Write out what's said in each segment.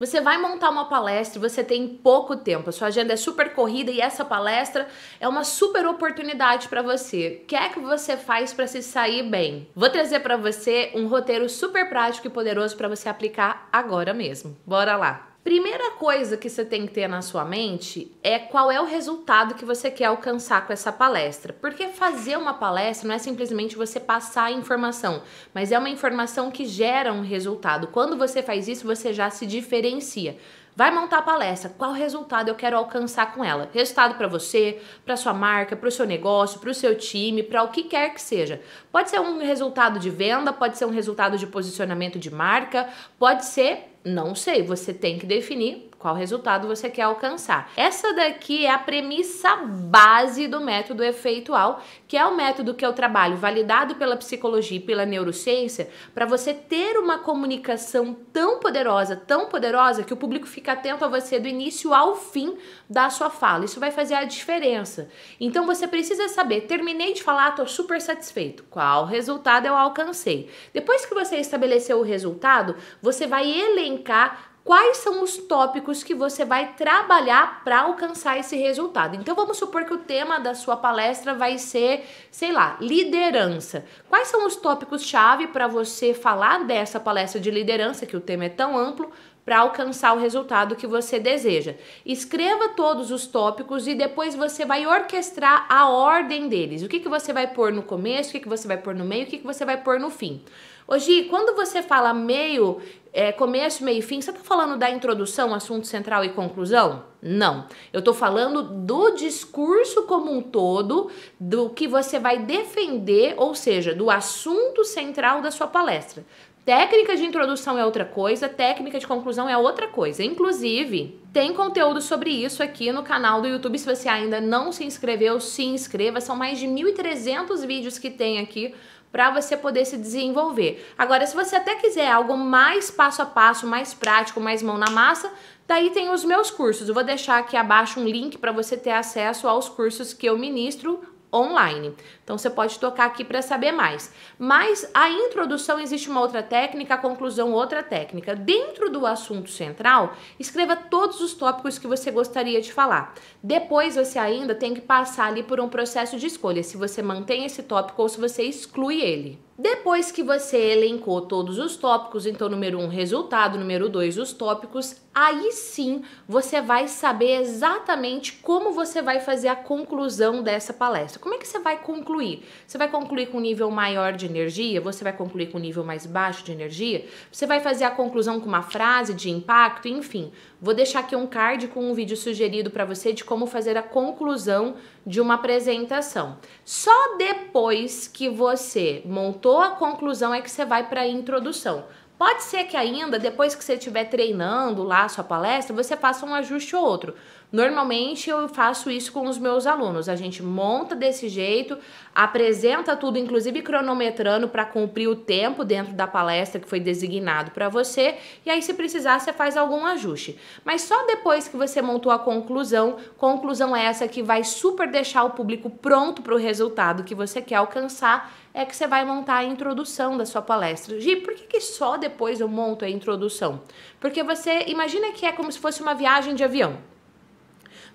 Você vai montar uma palestra, você tem pouco tempo, a sua agenda é super corrida e essa palestra é uma super oportunidade para você. O que é que você faz para se sair bem? Vou trazer para você um roteiro super prático e poderoso para você aplicar agora mesmo. Bora lá. Primeira coisa que você tem que ter na sua mente é qual é o resultado que você quer alcançar com essa palestra. Porque fazer uma palestra não é simplesmente você passar a informação, mas é uma informação que gera um resultado. Quando você faz isso, você já se diferencia. Vai montar a palestra. Qual resultado eu quero alcançar com ela? Resultado para você, para sua marca, para o seu negócio, para o seu time, para o que quer que seja. Pode ser um resultado de venda, pode ser um resultado de posicionamento de marca, pode ser não sei, você tem que definir qual resultado você quer alcançar. Essa daqui é a premissa base do método efeitual, que é o método que eu trabalho, validado pela psicologia e pela neurociência, para você ter uma comunicação tão poderosa, tão poderosa, que o público fica atento a você do início ao fim da sua fala. Isso vai fazer a diferença. Então você precisa saber, terminei de falar, estou super satisfeito. Qual resultado eu alcancei? Depois que você estabeleceu o resultado, você vai eleger elencar quais são os tópicos que você vai trabalhar para alcançar esse resultado. Então vamos supor que o tema da sua palestra vai ser, sei lá, liderança. Quais são os tópicos chave para você falar dessa palestra de liderança, que o tema é tão amplo, para alcançar o resultado que você deseja. Escreva todos os tópicos e depois você vai orquestrar a ordem deles. O que, que você vai pôr no começo, o que, que você vai pôr no meio, o que, que você vai pôr no fim. Hoje, quando você fala meio, é, começo, meio e fim, você está falando da introdução, assunto central e conclusão? Não. Eu estou falando do discurso como um todo, do que você vai defender, ou seja, do assunto central da sua palestra. Técnica de introdução é outra coisa, técnica de conclusão é outra coisa. Inclusive, tem conteúdo sobre isso aqui no canal do YouTube. Se você ainda não se inscreveu, se inscreva. São mais de 1.300 vídeos que tem aqui para você poder se desenvolver. Agora, se você até quiser algo mais passo a passo, mais prático, mais mão na massa, daí tem os meus cursos. Eu vou deixar aqui abaixo um link para você ter acesso aos cursos que eu ministro online. Então você pode tocar aqui para saber mais. Mas a introdução existe uma outra técnica, a conclusão outra técnica. Dentro do assunto central, escreva todos os tópicos que você gostaria de falar. Depois você ainda tem que passar ali por um processo de escolha se você mantém esse tópico ou se você exclui ele. Depois que você elencou todos os tópicos, então número 1, um, resultado, número 2, os tópicos, aí sim você vai saber exatamente como você vai fazer a conclusão dessa palestra. Como é que você vai concluir? Você vai concluir com um nível maior de energia? Você vai concluir com um nível mais baixo de energia? Você vai fazer a conclusão com uma frase de impacto? Enfim, vou deixar aqui um card com um vídeo sugerido para você de como fazer a conclusão de uma apresentação. Só depois que você montou voltou à conclusão é que você vai para a introdução. Pode ser que ainda, depois que você estiver treinando lá a sua palestra, você faça um ajuste ou outro. Normalmente eu faço isso com os meus alunos. A gente monta desse jeito, apresenta tudo, inclusive cronometrando para cumprir o tempo dentro da palestra que foi designado para você. E aí, se precisar, você faz algum ajuste. Mas só depois que você montou a conclusão, conclusão é essa que vai super deixar o público pronto para o resultado que você quer alcançar é que você vai montar a introdução da sua palestra. Gi, por que, que, só depois eu monto a introdução? Porque você imagina que é como se fosse uma viagem de avião.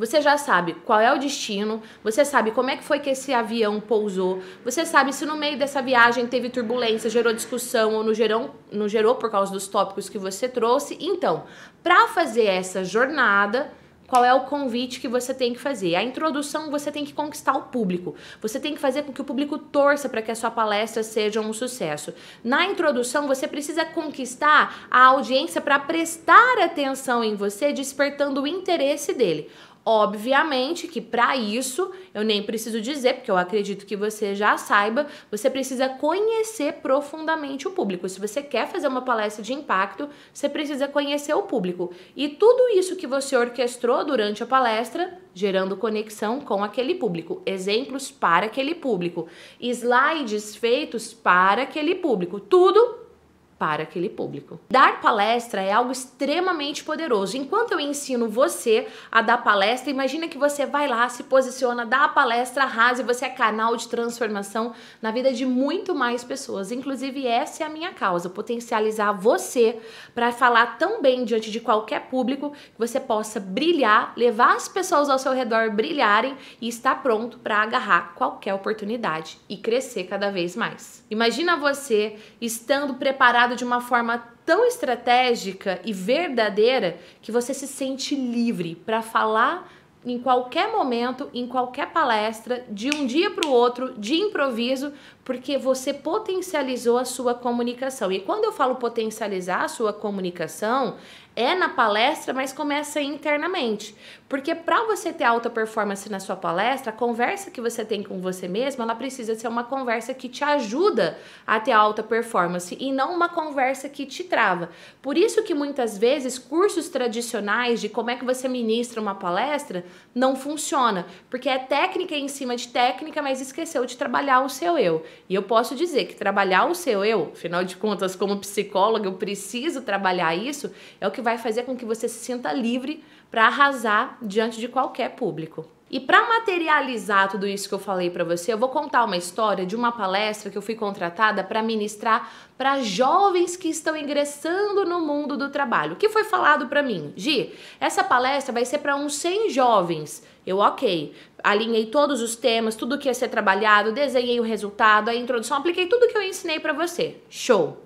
Você já sabe qual é o destino, você sabe como é que foi que esse avião pousou, você sabe se no meio dessa viagem teve turbulência, gerou discussão ou não gerou, não gerou por causa dos tópicos que você trouxe. Então, para fazer essa jornada, qual é o convite que você tem que fazer. A introdução você tem que conquistar o público. Você tem que fazer com que o público torça para que a sua palestra seja um sucesso. Na introdução você precisa conquistar a audiência para prestar atenção em você, despertando o interesse dele. Obviamente que para isso, eu nem preciso dizer, porque eu acredito que você já saiba, você precisa conhecer profundamente o público. Se você quer fazer uma palestra de impacto, você precisa conhecer o público. E tudo isso que você orquestrou durante a palestra, gerando conexão com aquele público, exemplos para aquele público, slides feitos para aquele público, tudo para aquele público. Dar palestra é algo extremamente poderoso. Enquanto eu ensino você a dar palestra, imagina que você vai lá, se posiciona, dá a palestra, arrasa e você é canal de transformação na vida de muito mais pessoas. Inclusive, essa é a minha causa, potencializar você para falar tão bem diante de qualquer público que você possa brilhar, levar as pessoas ao seu redor brilharem e estar pronto para agarrar qualquer oportunidade e crescer cada vez mais. Imagina você estando preparado de uma forma tão estratégica e verdadeira que você se sente livre para falar em qualquer momento, em qualquer palestra, de um dia para o outro, de improviso, porque você potencializou a sua comunicação. E quando eu falo potencializar a sua comunicação, é na palestra, mas começa internamente. Porque para você ter alta performance na sua palestra, a conversa que você tem com você mesma, ela precisa ser uma conversa que te ajuda a ter alta performance e não uma conversa que te trava. Por isso que muitas vezes cursos tradicionais de como é que você ministra uma palestra não funciona, porque é técnica em cima de técnica, mas esqueceu de trabalhar o seu eu. E eu posso dizer que trabalhar o seu eu, afinal de contas, como psicóloga, eu preciso trabalhar isso, é o que que vai fazer com que você se sinta livre para arrasar diante de qualquer público. E para materializar tudo isso que eu falei para você, eu vou contar uma história de uma palestra que eu fui contratada para ministrar para jovens que estão ingressando no mundo do trabalho. O que foi falado para mim? Gi, essa palestra vai ser para uns 100 jovens. Eu, ok, alinhei todos os temas, tudo que ia ser trabalhado, desenhei o resultado, a introdução, apliquei tudo que eu ensinei para você. Show!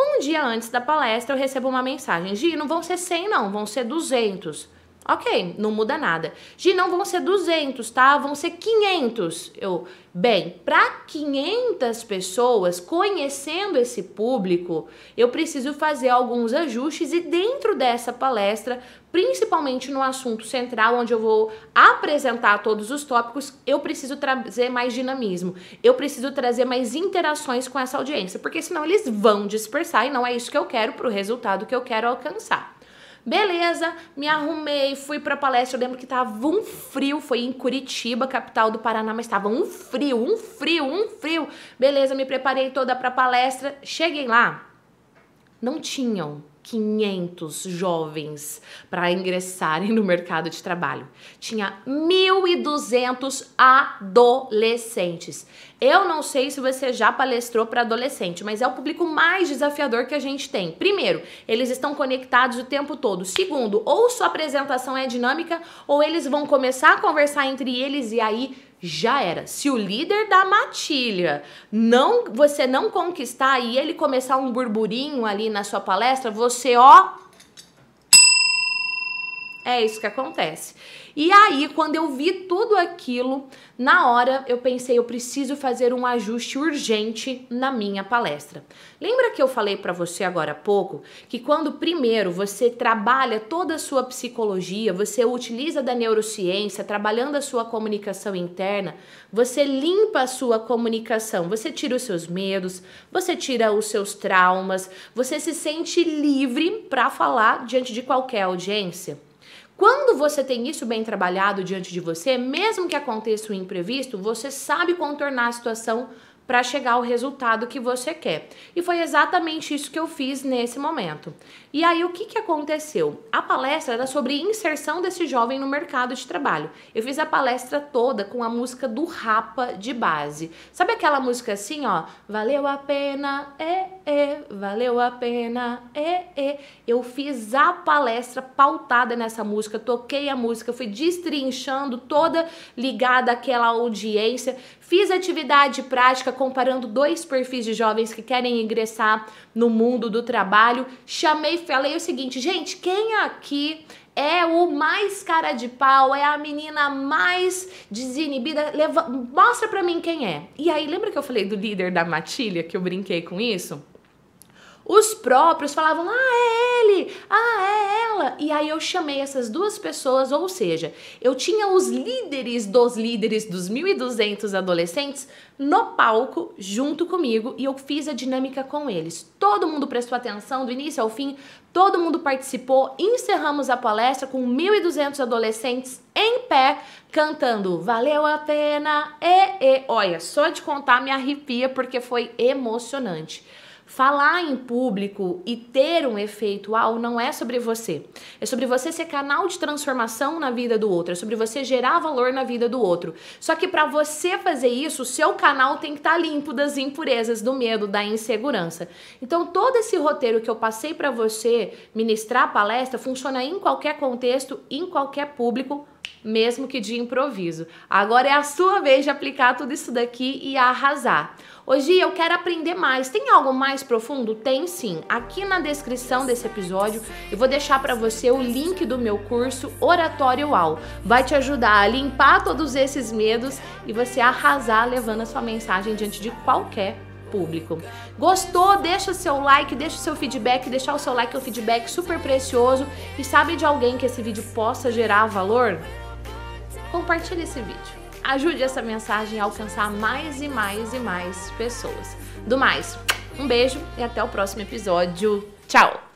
Um dia antes da palestra eu recebo uma mensagem, Gi, não vão ser 100 não, vão ser 200. Ok, não muda nada. Gi, não vão ser 200, tá? Vão ser 500. Eu, bem, para 500 pessoas, conhecendo esse público, eu preciso fazer alguns ajustes e dentro dessa palestra, principalmente no assunto central, onde eu vou apresentar todos os tópicos, eu preciso trazer mais dinamismo. Eu preciso trazer mais interações com essa audiência, porque senão eles vão dispersar e não é isso que eu quero para o resultado que eu quero alcançar. Beleza, me arrumei, fui pra palestra. Eu lembro que tava um frio, foi em Curitiba, capital do Paraná, mas tava um frio, um frio, um frio. Beleza, me preparei toda pra palestra. Cheguei lá, não tinham 500 jovens para ingressarem no mercado de trabalho. Tinha 1.200 adolescentes. Eu não sei se você já palestrou para adolescente, mas é o público mais desafiador que a gente tem. Primeiro, eles estão conectados o tempo todo. Segundo, ou sua apresentação é dinâmica, ou eles vão começar a conversar entre eles e aí já era. Se o líder da matilha não você não conquistar e ele começar um burburinho ali na sua palestra, você ó é isso que acontece. E aí, quando eu vi tudo aquilo, na hora eu pensei, eu preciso fazer um ajuste urgente na minha palestra. Lembra que eu falei para você agora há pouco que quando primeiro você trabalha toda a sua psicologia, você utiliza da neurociência, trabalhando a sua comunicação interna, você limpa a sua comunicação, você tira os seus medos, você tira os seus traumas, você se sente livre para falar diante de qualquer audiência. Quando você tem isso bem trabalhado diante de você, mesmo que aconteça o um imprevisto, você sabe contornar a situação para chegar ao resultado que você quer. E foi exatamente isso que eu fiz nesse momento. E aí o que, que aconteceu? A palestra era sobre inserção desse jovem no mercado de trabalho. Eu fiz a palestra toda com a música do Rapa de base. Sabe aquela música assim, ó? Valeu a pena, é, é, valeu a pena, é, é. Eu fiz a palestra pautada nessa música, toquei a música, fui destrinchando toda ligada àquela audiência, fiz atividade prática comparando dois perfis de jovens que querem ingressar no mundo do trabalho. Chamei, falei o seguinte, gente, quem aqui é o mais cara de pau, é a menina mais desinibida. Leva, mostra pra mim quem é. E aí, lembra que eu falei do líder da matilha, que eu brinquei com isso? Os próprios falavam: ah, é ele, ah, é ela. E aí eu chamei essas duas pessoas, ou seja, eu tinha os líderes dos líderes dos 1.200 adolescentes no palco junto comigo e eu fiz a dinâmica com eles. Todo mundo prestou atenção do início ao fim, todo mundo participou. Encerramos a palestra com 1.200 adolescentes em pé cantando Valeu a Pena, e, e. Olha, só de contar me arrepia porque foi emocionante falar em público e ter um efeito uau não é sobre você. É sobre você ser canal de transformação na vida do outro, é sobre você gerar valor na vida do outro. Só que para você fazer isso, o seu canal tem que estar tá limpo das impurezas, do medo, da insegurança. Então todo esse roteiro que eu passei para você ministrar a palestra funciona em qualquer contexto, em qualquer público mesmo que de improviso. Agora é a sua vez de aplicar tudo isso daqui e arrasar. Hoje eu quero aprender mais. Tem algo mais profundo? Tem sim. Aqui na descrição desse episódio eu vou deixar para você o link do meu curso Oratório Al. Vai te ajudar a limpar todos esses medos e você arrasar levando a sua mensagem diante de qualquer público. Gostou? Deixa seu like, deixa seu feedback. Deixar o seu like é um feedback super precioso. E sabe de alguém que esse vídeo possa gerar valor? Compartilhe esse vídeo. Ajude essa mensagem a alcançar mais e mais e mais pessoas. Do mais, um beijo e até o próximo episódio. Tchau!